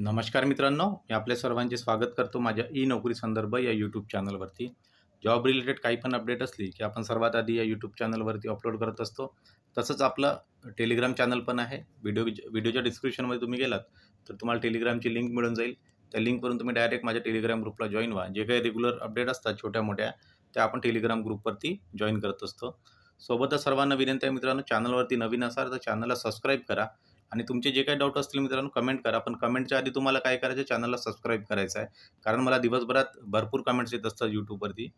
नमस्कार मित्रांनो मी आपल्या सर्वांचे स्वागत करतो माझ्या ई नोकरी संदर्भ या यूट्यूब चॅनलवरती जॉब रिलेटेड काही पण अपडेट असली की आपण सर्वात आधी या यूट्यूब चॅनलवरती अपलोड करत असतो तसंच आपलं टेलिग्राम चॅनल पण आहे व्हिडिओ व्हिडिओच्या डिस्क्रिप्शनमध्ये तुम्ही गेलात तर तुम्हाला टेलिग्रामची लिंक मिळून जाईल त्या लिंकवरून तुम्ही डायरेक्ट माझ्या टेलिग्राम ग्रुपला जॉईन व्हा जे काही रेग्युलर अपडेट असतात छोट्या मोठ्या त्या आपण टेलिग्राम ग्रुपवरती जॉईन करत असतो सोबतच सर्वांना विनंती आहे मित्रांनो चॅनलवरती नवीन असाल तर चॅनलला सबस्क्राईब करा आणि तुमचे जे काही डाऊट असतील मित्रांनो कमेंट करा पण कमेंटच्या आधी तुम्हाला काय करायचं चॅनलला सबस्क्राईब करायचं आहे कारण मला दिवसभरात भरपूर कमेंट्स येत असतात यूट्यूबवरती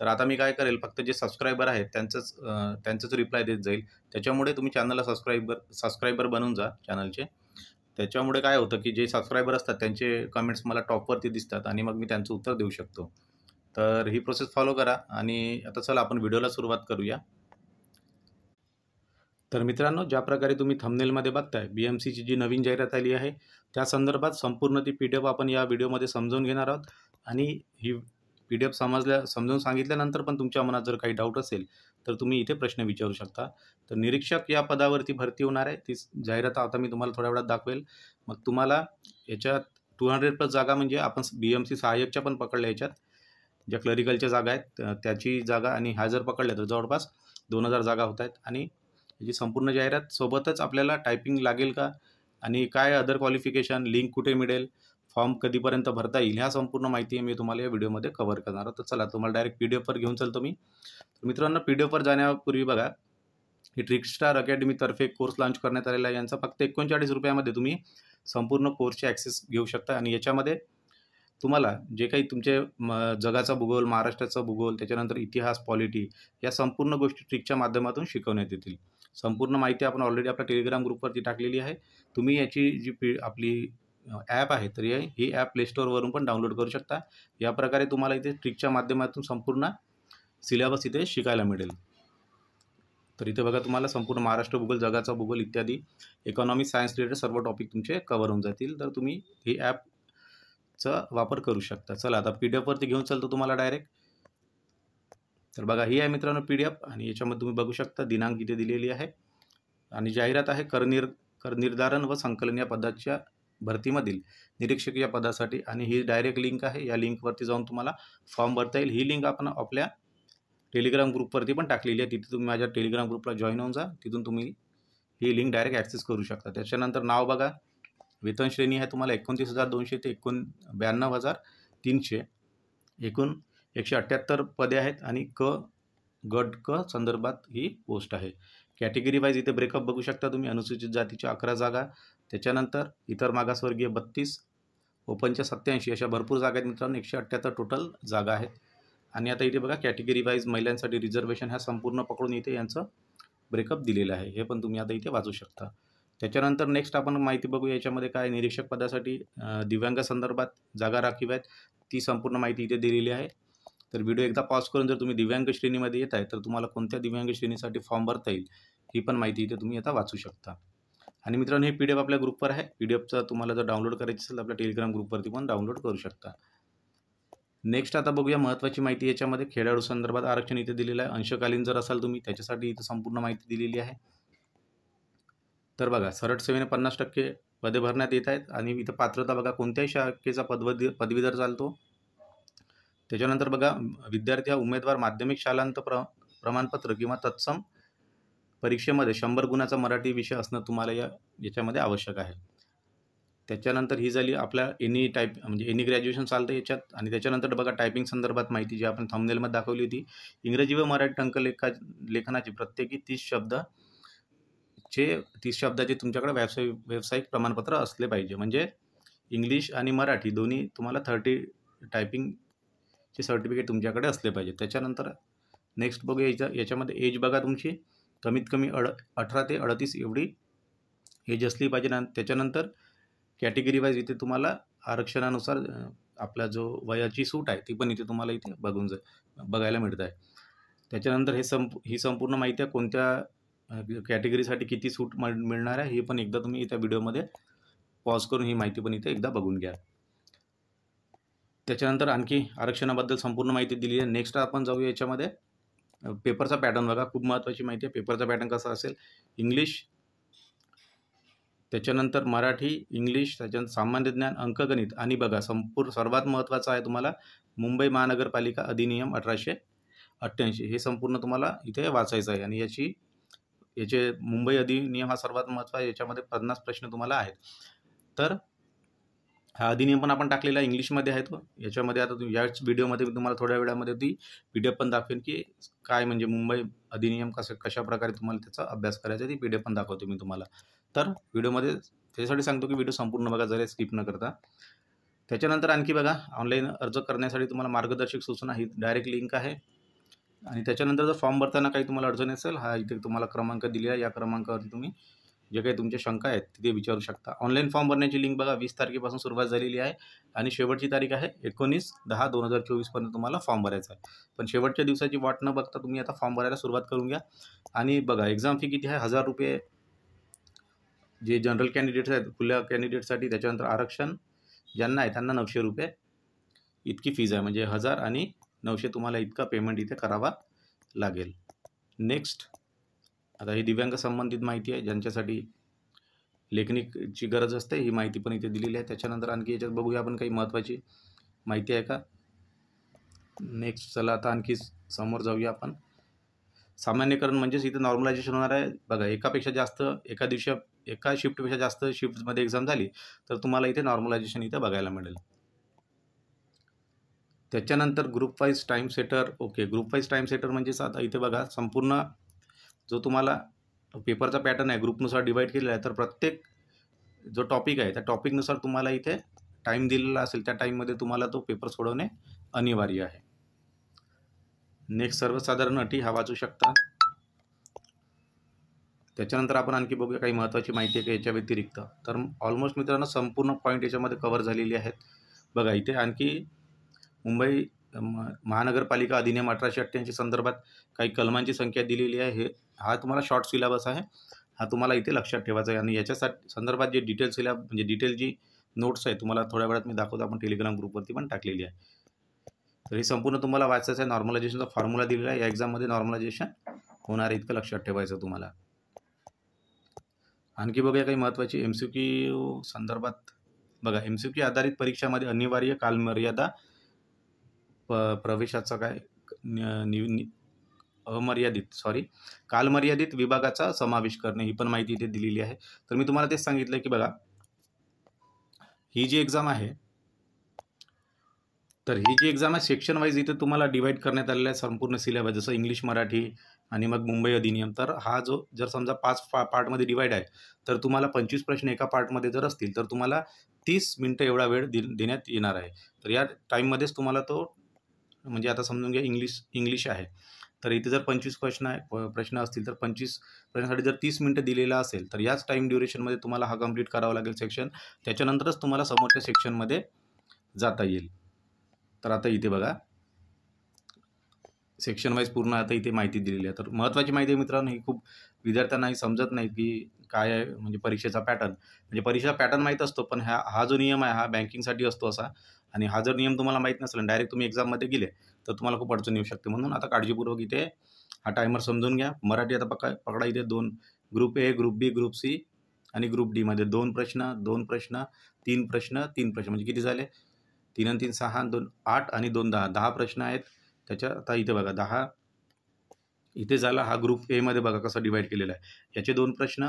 तर आता मी काय करेल फक्त जे सबस्क्रायबर आहेत त्यांचंच त्यांचंच रिप्लाय देत जाईल त्याच्यामुळे तुम्ही चॅनलला सबस्क्राईबर सबस्क्रायबर बनून जा चॅनलचे त्याच्यामुळे काय होतं की जे सबस्क्रायबर असतात त्यांचे कमेंट्स मला टॉपवरती दिसतात आणि मग मी त्यांचं उत्तर देऊ शकतो तर ही प्रोसेस फॉलो करा आणि आता चला आपण व्हिडिओला सुरुवात करूया तर मित्रांनो ज्या प्रकारे तुम्ही थंबनेलमध्ये बघताय बी एम सीची जी नवीन जाहिरात आली आहे त्या संदर्भात संपूर्ण ती पी डी एफ आपण या व्हिडिओमध्ये समजून घेणार आहोत आणि ही पी डी एफ समजल्या समजून सांगितल्यानंतर पण तुमच्या मनात जर काही डाऊट असेल तर तुम्ही इथे प्रश्न विचारू शकता तर निरीक्षक या पदावरती भरती होणार आहे ती जाहिरात आता मी तुम्हाला थोड्या वेळात दाखवेल मग तुम्हाला याच्यात टू हंड्रेड प्लस जागा म्हणजे आपण बी एम सी सहाय्यकच्या पण पकडल्या याच्यात ज्या क्लरिकलच्या जागा आहेत त्याची जागा आणि ह्या जर पकडल्या तर जवळपास दोन हजार जागा होत आहेत आणि म्हणजे संपूर्ण जाहिरात सोबतच आपल्याला टायपिंग लागेल का आणि काय अदर क्वालिफिकेशन लिंक कुठे मिळेल फॉर्म कधीपर्यंत भरता येईल ह्या संपूर्ण माहिती मी तुम्हाला या व्हिडिओमध्ये कव्हर करणार तर चला तुम्हाला डायरेक्ट पी डी एफवर घेऊन चलतो मी मित्रांनो पी डी एफवर जाण्यापूर्वी बघा ही ट्रिकस्टार अकॅडमीतर्फे कोर्स लाँच करण्यात आलेला आहे यांचा फक्त एकोणचाळीस रुपयामध्ये तुम्ही संपूर्ण कोर्सची ॲक्सेस घेऊ शकता आणि याच्यामध्ये तुम्हाला जे काही तुमचे म जगाचा भूगोल महाराष्ट्राचा भूगोल त्याच्यानंतर इतिहास पॉलिटी या संपूर्ण गोष्टी ट्रिकच्या माध्यमातून शिकवण्यात येतील संपूर्ण माहिती आपण ऑलरेडी आपल्या टेलिग्राम ग्रुपवरती टाकलेली आहे तुम्ही याची जी पी आपली ॲप आहे तरी ही ॲप प्लेस्टोअरवरून पण डाउनलोड करू शकता या प्रकारे तुम्हाला इथे ट्रिकच्या माध्यमातून संपूर्ण सिलेबस इथे शिकायला मिळेल तर इथे बघा तुम्हाला संपूर्ण महाराष्ट्र भूगोल जगाचा भूगोल इत्यादी इकॉनॉमिक सायन्स रिलेटेड सर्व टॉपिक तुमचे कवर होऊन जातील तर तुम्ही ही ॲपचा वापर करू शकता चला आता पी डी एफवरती घेऊन चालतो तुम्हाला डायरेक्ट तर बघा ही आहे मित्रांनो पी डी एफ आणि याच्यामध्ये तुम्ही बघू शकता दिनांक इथे दिलेली आहे आणि जाहिरात आहे करनिर करनिर्धारण व संकलन या पदाच्या भरतीमधील निरीक्षक या पदासाठी आणि ही डायरेक्ट लिंक आहे या लिंकवरती जाऊन तुम्हाला फॉर्म भरता येईल ही लिंक आपण आपल्या टेलिग्राम ग्रुपवरती पण टाकलेली आहे तिथे तुम्ही माझ्या टेलिग्राम ग्रुपला जॉईन होऊन जा तिथून तुम्ही ही लिंक डायरेक्ट ॲक्सेस करू शकता त्याच्यानंतर नाव बघा वेतन श्रेणी आहे तुम्हाला एकोणतीस हजार दोनशे ते एकोण ब्याण्णव हजार तीनशे एकूण एकशे अठ्ठ्याहत्तर पदे आहेत आणि क गट क संदर्भात ही पोस्ट आहे कॅटेगरी वाईज इथे ब्रेकअप बघू शकता तुम्ही अनुसूचित जातीच्या अकरा जागा त्याच्यानंतर इतर मागासवर्गीय बत्तीस ओपनच्या सत्याऐंशी अशा भरपूर जागा आहेत मित्रांनो एकशे अठ्ठ्याहत्तर टोटल जागा आहेत आणि आता इथे बघा कॅटेगरी वाईज महिलांसाठी रिझर्वेशन ह्या संपूर्ण पकडून इथे यांचं ब्रेकअप दिलेलं आहे हे पण तुम्ही आता इथे वाचू शकता त्याच्यानंतर नेक्स्ट आपण माहिती बघू याच्यामध्ये काय निरीक्षक पदासाठी दिव्यांग जागा राखीव आहेत ती संपूर्ण माहिती इथे दिलेली आहे तर व्हिडिओ एकदा पॉज करून जर तुम्ही दिव्यांग श्रेणीमध्ये येत आहे तर तुम्हाला कोणत्या दिव्यांग श्रेणीसाठी फॉर्म भरता येईल ही पण माहिती इथे तुम्ही आता वाचू शकता आणि मित्रांनो हे पी डी एफ आपल्या ग्रुपवर आहे पी डी एफचा तुम्हाला जर डाउनलोड करायचं असेल तर आपल्या टेलिग्राम ग्रुपवरती पण डाउनलोड करू शकता नेक्स्ट आता बघूया महत्त्वाची माहिती याच्यामध्ये खेळाडू संदर्भात आरक्षण इथे दिलेलं आहे अंशकालीन जर असाल तुम्ही त्याच्यासाठी इथं संपूर्ण माहिती दिलेली आहे तर बघा सरट सेवेने पन्नास टक्के पदे भरण्यात येत आहेत आणि इथं पात्रता बघा कोणत्याही शाखेचा पदवी पदवीधर चालतो त्याच्यानंतर बघा विद्यार्थी हा उमेदवार माध्यमिक शालांत प्र प्रमाणपत्र किंवा तत्सम परीक्षेमध्ये शंभर गुणाचा मराठी विषय असणं तुम्हाला या याच्यामध्ये आवश्यक आहे त्याच्यानंतर ही झाली आपल्या एनी टाईप म्हणजे एनी ग्रॅज्युएशन चालतं याच्यात आणि त्याच्यानंतर बघा टायपिंग संदर्भात माहिती जी आपण थमनेलमध्ये दाखवली होती इंग्रजी व मराठी टंकलेखा लेखनाची प्रत्येकी तीस शब्द चे तीस शब्दाचे तुमच्याकडे व्यावसायिक व्यावसायिक प्रमाणपत्र असले पाहिजे म्हणजे इंग्लिश आणि मराठी दोन्ही तुम्हाला थर्टी टायपिंग चे सर्टिफिकेट तुमच्याकडे असले पाहिजे त्याच्यानंतर नेक्स्ट बघू याच्या याच्यामध्ये एज बघा तुमची कमीत कमी अड अठरा ते अडतीस एवढी एज असली पाहिजे ना त्याच्यानंतर कॅटेगरी वाईज इथे तुम्हाला आरक्षणानुसार आपला जो वयाची सूट आहे ती पण इथे तुम्हाला इथे बघून जा बघायला मिळत आहे त्याच्यानंतर हे संप ही संपूर्ण माहिती आहे कोणत्या कॅटेगरीसाठी किती सूट मिळणार आहे हे पण एकदा तुम्ही इथे व्हिडिओमध्ये पॉज करून ही माहिती पण इथे एकदा बघून घ्या त्याच्यानंतर आणखी आरक्षणाबद्दल संपूर्ण माहिती दिली आहे नेक्स्ट आपण जाऊ याच्यामध्ये पेपरचा पॅटर्न बघा खूप महत्त्वाची माहिती आहे पेपरचा पॅटर्न कसा असेल इंग्लिश त्याच्यानंतर मराठी इंग्लिश त्याच्यानंतर सामान्य ज्ञान अंकगणित आणि बघा संपूर्ण सर्वात महत्त्वाचं आहे तुम्हाला मुंबई महानगरपालिका अधिनियम अठराशे अठ्ठ्याऐंशी हे संपूर्ण तुम्हाला इथे वाचायचं आहे आणि याची याचे मुंबई अधिनियम हा सर्वात महत्त्वाचा आहे याच्यामध्ये पन्नास प्रश्न तुम्हाला आहेत तर हा अधिनियम पण आपण टाकलेला इंग्लिशमध्ये आहे तो याच्यामध्ये आता याच व्हिडिओमध्ये मी तुम्हाला थोड्या वेळामध्ये ती पी पण दाखवेन की काय म्हणजे मुंबई अधिनियम कसं कशाप्रकारे तुम्हाला त्याचा अभ्यास करायचा ती पी पण दाखवतो मी तुम्हाला तर व्हिडिओमध्ये त्याच्यासाठी सांगतो की व्हिडिओ संपूर्ण बघा जरा स्किप न करता त्याच्यानंतर आणखी बघा ऑनलाईन अर्ज करण्यासाठी तुम्हाला मार्गदर्शक सूचना ही डायरेक्ट लिंक आहे आणि त्याच्यानंतर जर फॉर्म भरताना काही तुम्हाला अडचण असेल हा इथे तुम्हाला क्रमांक दिलेला या क्रमांकावर तुम्ही जे काही तुमच्या शंका आहेत तिथे विचारू शकता ऑनलाईन फॉर्म भरण्याची लिंक बघा वीस तारखेपासून सुरुवात झालेली आहे आणि शेवटची तारीख आहे एकोणीस दहा दोन हजार चोवीसपर्यंत तुम्हाला फॉर्म भरायचा आहे पण शेवटच्या दिवसाची वाट न बघता तुम्ही आता फॉर्म भरायला सुरुवात करून घ्या आणि बघा एक्झाम फी किती आहे हजार रुपये जे जनरल कॅन्डिडेट्स आहेत खुल्या कॅन्डिडेटसाठी त्याच्यानंतर आरक्षण ज्यांना आहे त्यांना नऊशे रुपये इतकी फीज आहे म्हणजे हजार आणि नऊशे तुम्हाला इतका पेमेंट इथे करावा लागेल नेक्स्ट आता ही दिव्यांग संबंधित माहिती आहे ज्यांच्यासाठी लेखनिकची गरज असते ही माहिती पण इथे दिलेली आहे त्याच्यानंतर आणखी याच्यात बघूया आपण काही महत्त्वाची माहिती आहे का नेक्स्ट चला आता आणखी समोर जाऊया आपण सामान्यकरण म्हणजेच इथे नॉर्मलायझेशन होणार आहे बघा एकापेक्षा जास्त एका दिवशी एका शिफ्टपेक्षा जास्त शिफ्टमध्ये एक्झाम झाली तर तुम्हाला इथे नॉर्मलायझेशन इथे बघायला मिळेल त्याच्यानंतर group time setter okay group time setter म्हणजेच आता इथे बघा संपूर्ण जो तुम्हाला पेपरचा पॅटर्न आहे ग्रुपनुसार डिवाईड केलेला आहे तर प्रत्येक जो टॉपिक आहे त्या टॉपिकनुसार तुम्हाला इथे टाईम दिलेला असेल त्या टाईममध्ये तुम्हाला तो पेपर सोडवणे अनिवार्य आहे नेक्स्ट सर्वसाधारण अटी हा वाचू शकता त्याच्यानंतर आपण आणखी बघूया काही महत्त्वाची माहिती आहे का याच्या व्यतिरिक्त तर ऑलमोस्ट मित्रांनो संपूर्ण पॉईंट याच्यामध्ये कव्हर झालेली आहेत बघा इथे आणखी मुंबई महानगरपालिका अधिनियम अठराशे अठ्ठ्याऐंशी संदर्भात काही कलमांची संख्या दिलेली आहे हे हा तुम्हाला शॉर्ट सिलेबस आहे हा तुम्हाला इथे लक्षात ठेवायचा आहे आणि याच्यासाठी संदर्भात जे डिटेल सिलॅब म्हणजे डिटेल जी नोट्स आहे तुम्हाला थोड्या वेळात मी दाखवतो आपण टेलिग्राम ग्रुपवरती पण टाकलेली आहे तर हे संपूर्ण तुम्हाला वाचायचं आहे नॉर्मलायझेशनचा फॉर्म्युला दिलेला आहे या एक्झाममध्ये नॉर्मलायझेशन होणार आहे इतकं लक्षात ठेवायचं तुम्हाला आणखी बघूया काही महत्त्वाची एम सी संदर्भात बघा एम आधारित परीक्षामध्ये अनिवार्य कालमर्यादा प प्रवेशाचा काय अमर्यादित सॉरी कालमर्यादित विभागाचा समावेश करणे ही पण माहिती इथे दिलेली आहे तर मी तुम्हाला तेच सांगितलं की बघा ही जी एक्झाम आहे तर ही जी एक्झाम आहे सेक्शन वाईज इथे तुम्हाला डिवाईड करण्यात आलेला आहे संपूर्ण सिलेबस जसं इंग्लिश मराठी आणि मग मुंबई अधिनियम तर हा जो जर समजा पाच पा पार्टमध्ये डिवाईड आहे तर तुम्हाला पंचवीस प्रश्न एका पार्टमध्ये जर असतील तर तुम्हाला तीस मिनटं एवढा वेळ दे देण्यात येणार आहे तर या टाईममध्येच तुम्हाला तो म्हणजे आता समजून घ्या इंग्लिश इंग्लिश आहे तर इथे जर पंचवीस प्रश्न आहे प्रश्न असतील तर पंचवीस प्रश्नासाठी जर तीस मिनटं दिलेला असेल तर याच टाईम ड्युरेशनमध्ये तुम्हाला हा कंप्लीट करावा लागेल सेक्शन त्याच्यानंतरच तुम्हाला समोरच्या सेक्शनमध्ये जाता येईल तर आता इथे बघा सेक्शन वाईज पूर्ण आता इथे माहिती दिलेली आहे तर महत्त्वाची माहिती आहे मित्रांनो ही खूप विद्यार्थ्यांनाही समजत नाही की काय आहे म्हणजे परीक्षेचा पॅटर्न म्हणजे परीक्षेचा पॅटर्न माहीत असतो पण ह्या हा जो नियम आहे हा बँकिंगसाठी असतो असा आणि हा जर नियम तुम्हाला माहीत नसेल डायरेक्ट तुम्ही एक्झाममध्ये गेले तर तुम्हाला खूप अडचण येऊ शकते म्हणून आता काळजीपूर्वक इथे हा टायमर समजून घ्या मराठी आता पका पकडा इथे दोन group A group B group C आणि ग्रुप डीमध्ये दोन प्रश्न दोन प्रश्न तीन प्रश्न तीन प्रश्न म्हणजे किती झाले तीन आणि तीन सहा दोन आठ आणि दोन दहा दहा प्रश्न आहेत त्याच्या आता इथे बघा दहा इथे झाला हा ग्रुप एमध्ये बघा कसा डिवाईड केलेला आहे याचे दोन प्रश्न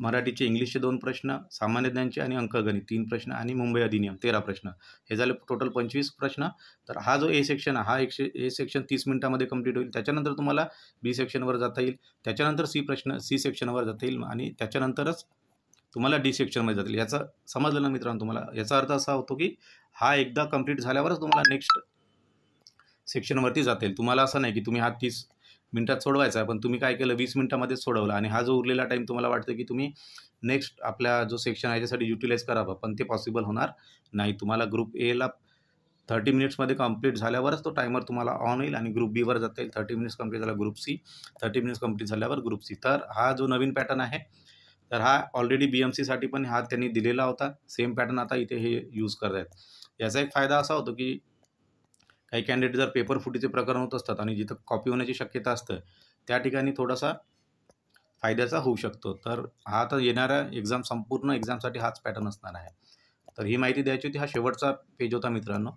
मराठीचे इंग्लिशचे दोन प्रश्न सामान्य ज्ञानचे आणि अंकगणित तीन प्रश्न आणि मुंबई अधिनियम तेरा प्रश्न हे झाले टोटल पंचवीस प्रश्न तर हा जो ए सेक्शन हा एकशे ए सेक्शन तीस मिनिटामध्ये कंप्लीट होईल त्याच्यानंतर तुम्हाला बी सेक्शनवर जाता येईल त्याच्यानंतर सी प्रश्न सी सेक्शनवर जाता येईल आणि त्याच्यानंतरच तुम्हाला डी सेक्शनमध्ये जातील याचा समजलं ना मित्रांनो तुम्हाला याचा अर्थ असा होतो की हा एकदा कंप्लीट झाल्यावरच तुम्हाला नेक्स्ट सेक्शनवरती जाता येईल तुम्हाला असं नाही की तुम्ही हा तीस मिनटात सोडवायचा आहे पण तुम्ही काय केलं वीस मिनटामध्येच सोडवलं आणि हा जो उरलेला टाईम तुम्हाला वाटतं की तुम्ही नेक्स्ट आपला जो सेक्शन आहे त्यासाठी युटिलाइज करावा पण ते पॉसिबल होणार नाही तुम्हाला ग्रुप एला थर्टी मिनिट्समध्ये कंप्लीट झाल्यावरच तो टायमर तुम्हाला ऑन होईल आणि ग्रुप बीवर जाता येईल थर्टी मिनिट्स कंप्लीट झाला group C thirty minutes complete झाल्यावर ग्रुप सी तर हा जो नवीन पॅटर्न आहे तर हा ऑलरेडी बी एम सीसाठी पण हा त्यांनी दिलेला होता सेम पॅटर्न आता इथे हे यूज करत आहेत याचा एक फायदा असा होतो की काही कॅन्डिडेट जर पेपर फुटीचे प्रकरण होत असतात आणि जिथं कॉपी होण्याची शक्यता असतं त्या ठिकाणी थोडासा फायद्याचा होऊ शकतो तर हा तर येणाऱ्या एक्झाम संपूर्ण एक्झामसाठी हाच पॅटर्न असणार आहे तर ही माहिती द्यायची होती हा शेवटचा पेज होता मित्रांनो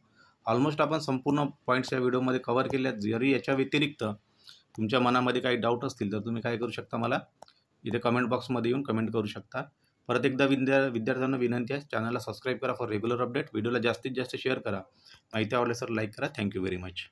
ऑलमोस्ट आपण संपूर्ण पॉईंट्स या व्हिडिओमध्ये कव्हर केल्या जरी याच्या व्यतिरिक्त तुमच्या मनामध्ये काही डाऊट असतील तर तुम्ही काय करू शकता मला इथे कमेंट बॉक्समध्ये येऊन कमेंट करू शकता परत एकदा विद्या विद्यार्थ्यांना विनंती आहे चॅनलला सबस्क्राईब करा फॉर रेग्युलर अपडेट व्हिडिओला जास्तीत जास्त शेअर करा माहिती आवडल्यास लाईक करा थँक्यू व्हेरी मच